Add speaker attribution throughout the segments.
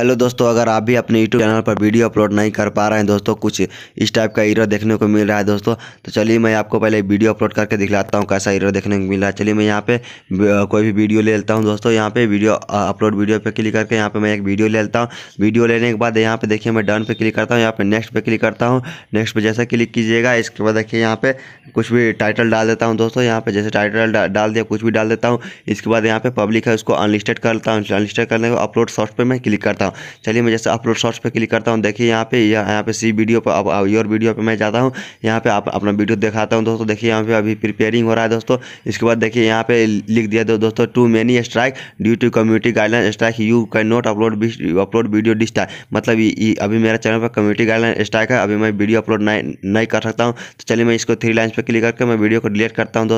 Speaker 1: hello दोस्तों अगर आप भी अपने यूट्यूब चैनल पर वीडियो अपलोड नहीं कर पा रहे हैं दोस्तों कुछ इस टाइप का हीरो देखने को मिल रहा है दोस्तों तो चलिए मैं आपको पहले वीडियो अपलोड करके दिखलाता हूँ कैसा हीरो देखने को मिल रहा है चलिए मैं यहाँ पे कोई भी वीडियो ले लेता हूँ दोस्तों यहाँ पे वीडियो अपलोड वीडियो पर क्लिक करके यहाँ पर मैं एक वीडियो ले लेता हूँ वीडियो लेने के बाद यहाँ पर देखिए मैं डन पर क्लिक करता हूँ यहाँ पर नेक्स्ट पर क्लिक करता हूँ नेक्स्ट पर जैसा क्लिक कीजिएगा इसके बाद देखिए यहाँ पर कुछ भी टाइटल डाल देता हूँ दोस्तों यहाँ पर जैसे टाइटल डाल दिया कुछ भी डाल देता हूँ इसके बाद यहाँ पर पब्लिक है उसको अनलिस्टेड करता हूँ अनलिस्टेड करने को अपलोड सॉफ्ट पर मैं क्लिक करता हूँ करता हूँ चलिए मैं जैसे अपलोड शॉर्ट्स पर क्लिक करता हूँ देखिए यहाँ पे यहाँ पे सी वीडियो पर अब योर वीडियो पर मैं जाता हूँ यहाँ पे आप अपना वीडियो दिखाता हूँ दोस्तों देखिए यहाँ पे अभी प्रिपेयरिंग हो रहा है दोस्तों इसके बाद देखिए यहाँ पे लिख दिया दो, दोस्तों too many strike due to community guideline strike you can not upload upload video डिस्टाइक मतलब अभी मेरा चैनल पर कम्युनिटी गाइडलाइन स्ट्राइक है अभी मैं वीडियो अपलोड नहीं नहीं कर सकता हूँ तो चलिए मैं इसको थ्री लाइन्स पर क्लिक करके मैं वीडियो को डिलीट करता हूँ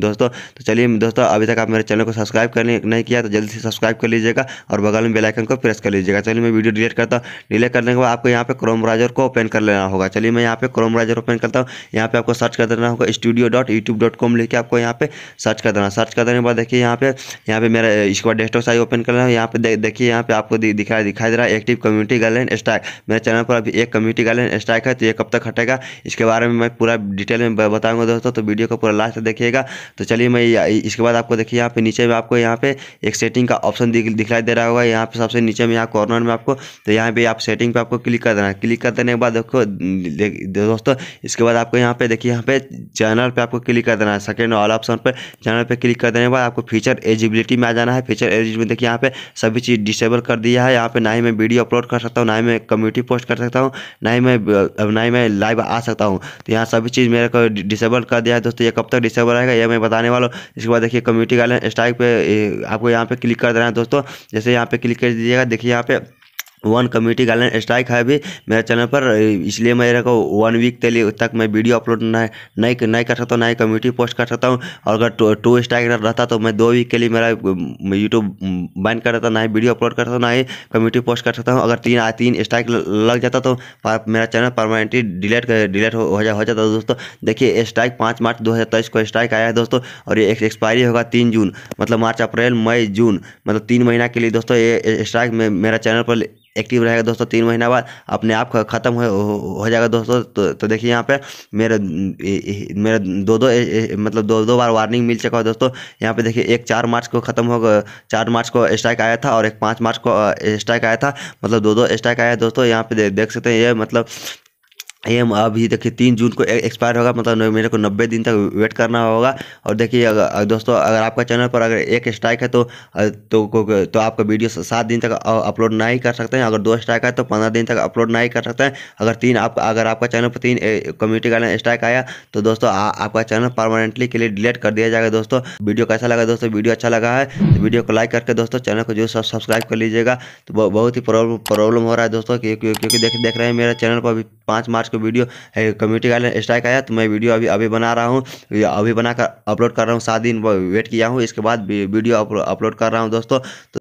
Speaker 1: दोस्तों तो चलिए दोस्तों अभी तक आप मेरे चैनल को सब्सक्राइब करने नहीं किया तो जल्दी से सब्सक्राइब कर लीजिएगा और बगल में बेलाइकन को प्रेस कर लीजिएगा लीजिएगा चलिए मैं वीडियो डिलीट करता हूँ डिलीट करने के बाद आपको यहाँ पे क्रोम ब्राउजर को ओपन कर लेना होगा चलिए मैं यहाँ पे क्रोम ब्राउजर ओपन करता हूँ यहाँ पे आपको सर्च कर देना होगा studio dot YouTube dot com लेकर आपको यहाँ पे सर्च कर देना सर्च कर देने के बाद देखिए यहाँ पे यहाँ पे मेरा इसके बाद डेस्कटॉप साइज ओपन कर लेना यहाँ पे देखिए यहाँ पे आपको दिखाई दिखाई दे रहा है एक्टिव कम्युनिटी गाइडलाइन स्ट्राइक मेरे चैनल पर अभी एक कम्युनिटी गाइडलाइन स्ट्राइक है तो ये कब तक हटेगा इसके बारे में मैं पूरा डिटेल में बताऊँगा दोस्तों तो वीडियो को पूरा लास्ट देखिएगा तो चलिए मैं इसके बाद आपको देखिए यहाँ पे नीचे में आपको यहाँ पे एक सेटिंग का ऑप्शन दिखाई दे रहा होगा यहाँ पे सबसे नीचे में आपको कॉर्नर में आपको तो यहाँ पे आप सेटिंग पे आपको क्लिक कर देना है क्लिक कर देने के बाद देखो दोस्तों इसके बाद आपको यहाँ पे देखिए यहाँ पे चैनल पे आपको क्लिक कर देना है सेकेंड वाला ऑप्शन पर चैनल पे क्लिक कर देने के बाद आपको फीचर एजिबिलिटी में आ जाना है फीचर एजिबिलिटी में देखिए यहाँ पे सभी चीज़ डिसेबल कर दिया है यहाँ पे ना ही मैं वीडियो अपलोड कर सकता हूँ ना ही मैं कम्युनिटी पोस्ट कर सकता हूँ ना ही मैं ना ही मैं लाइव आ सकता हूँ तो यहाँ सभी चीज़ मेरे को डिसेबल कर दिया है दोस्तों ये कब तक डिसेबल रहेगा ये मैं बताने वाला हूँ इसके बाद देखिए कम्युनिटी गाइडलाइन स्ट्राइक पे आपको यहाँ पे क्लिक कर देना है दोस्तों जैसे यहाँ पे क्लिक कर दीजिएगा देखिए यहाँ पे वन कम्युनिटी गाइडलाइन स्ट्राइक है अभी मेरे चैनल पर इसलिए मेरे को वन वीक तक मैं वीडियो अपलोड नहीं नहीं कर सकता हूँ ना ही कम्युनिटी पोस्ट कर सकता हूँ और अगर टू टू स्ट्राइक रहता तो मैं दो वीक के लिए मेरा यूट्यूब बैन कर देता ना ही वीडियो अपलोड कर सकता ना ही कम्युनिटी पोस्ट कर सकता हूँ अगर तीन तीन स्ट्राइक लग जाता तो मेरा चैनल परमानेंटली डिलीट डिलीट हो जा हो जाता दोस्तों देखिए स्ट्राइक पाँच मार्च दो को स्ट्राइक आया है दोस्तों और ये एक्सपायरी होगा तीन जून मतलब मार्च अप्रैल मई जून मतलब तीन महीना के लिए दोस्तों ये स्ट्राइक मेरा चैनल पर एक्टिव रहेगा दोस्तों तीन महीना बाद अपने आप ख़त्म हो हो जाएगा दोस्तों तो, तो देखिए यहाँ पे मेरे मेरा दो दो मतलब दो दो बार वार्निंग मिल चुका है दोस्तों यहाँ पे देखिए एक चार मार्च को ख़त्म हो चार मार्च को स्ट्राइक आया था और एक पाँच मार्च को स्ट्राइक आया था मतलब दो दो स्ट्राइक आया दोस्तों यहाँ पे देख सकते हैं ये मतलब एम अभी देखिए तीन जून को एक्सपायर होगा मतलब मेरे को नब्बे दिन तक वेट करना होगा और देखिए अगर दोस्तों अगर आपका चैनल पर अगर एक स्ट्राइक है तो तो तो आपका वीडियो सात दिन तक अपलोड नहीं कर सकते हैं अगर दो स्ट्राइक है तो पंद्रह दिन तक अपलोड नहीं कर सकते हैं अगर तीन आप अगर आपका चैनल पर तीन कम्युनिटी गार्डन स्ट्राइक आया तो दोस्तों आ, आपका चैनल परमानेंटली के लिए डिलीट कर दिया जाएगा दोस्तों वीडियो कैसा लगा दोस्तों वीडियो अच्छा लगा है तो वीडियो को लाइक करके दोस्तों चैनल को जो सब्सक्राइब कर लीजिएगा तो बहुत ही प्रॉब्लम हो रहा है दोस्तों क्योंकि देख रहे हैं मेरा चैनल पर अभी पाँच मार्च को आपको तो वीडियो कम्युनिटी गाइडलाइन स्ट्राइक आया तो मैं वीडियो अभी अभी बना रहा हूँ अभी बनाकर अपलोड कर रहा हूँ सात दिन वेट किया हूँ इसके बाद वीडियो अपलोड कर रहा हूँ दोस्तों